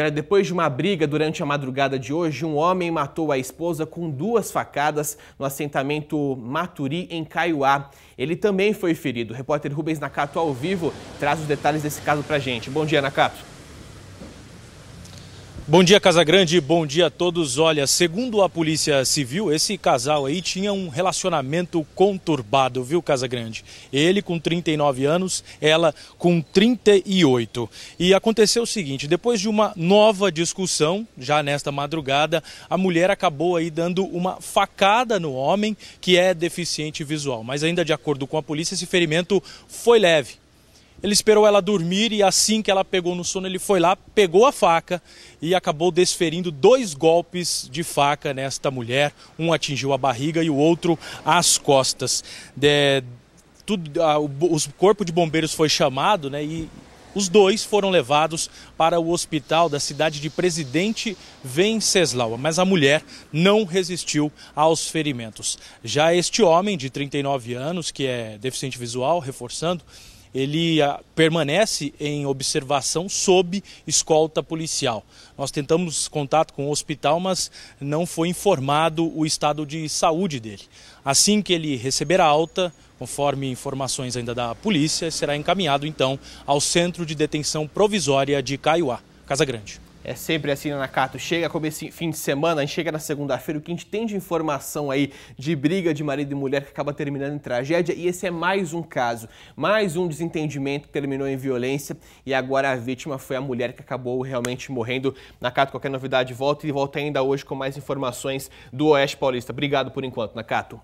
olha, depois de uma briga durante a madrugada de hoje, um homem matou a esposa com duas facadas no assentamento Maturi, em Caiuá. Ele também foi ferido. O repórter Rubens Nakato, ao vivo, traz os detalhes desse caso pra gente. Bom dia, Nakato. Bom dia, Casa Grande, Bom dia a todos. Olha, segundo a Polícia Civil, esse casal aí tinha um relacionamento conturbado, viu, Casa Grande? Ele com 39 anos, ela com 38. E aconteceu o seguinte: depois de uma nova discussão, já nesta madrugada, a mulher acabou aí dando uma facada no homem, que é deficiente visual. Mas ainda de acordo com a polícia, esse ferimento foi leve ele esperou ela dormir e assim que ela pegou no sono, ele foi lá, pegou a faca e acabou desferindo dois golpes de faca nesta mulher. Um atingiu a barriga e o outro as costas. De, tudo, a, o, o corpo de bombeiros foi chamado né, e os dois foram levados para o hospital da cidade de Presidente Venceslau, mas a mulher não resistiu aos ferimentos. Já este homem de 39 anos, que é deficiente visual, reforçando, ele ah, permanece em observação sob escolta policial. Nós tentamos contato com o hospital, mas não foi informado o estado de saúde dele. Assim que ele receber a alta, conforme informações ainda da polícia, será encaminhado então ao Centro de Detenção Provisória de Caiuá, Casa Grande. É sempre assim na Cato. Chega começo fim de semana, a gente chega na segunda-feira, o que a gente tem de informação aí de briga de marido e mulher que acaba terminando em tragédia. E esse é mais um caso, mais um desentendimento que terminou em violência. E agora a vítima foi a mulher que acabou realmente morrendo. Na Cato, qualquer novidade, volta e volta ainda hoje com mais informações do Oeste Paulista. Obrigado por enquanto, Nakato.